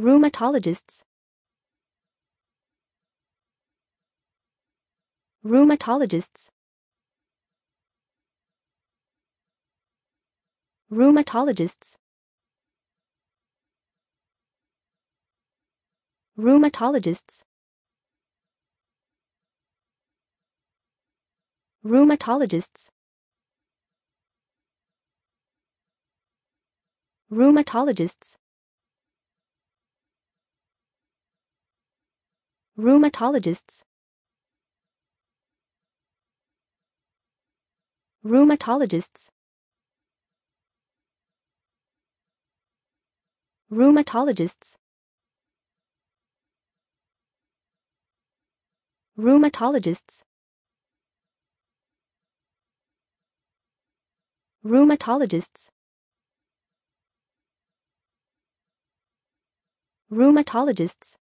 Rheumatologists Rheumatologists Rheumatologists Rheumatologists Rheumatologists Rheumatologists Rheumatologists Rheumatologists Rheumatologists Rheumatologists Rheumatologists Rheumatologists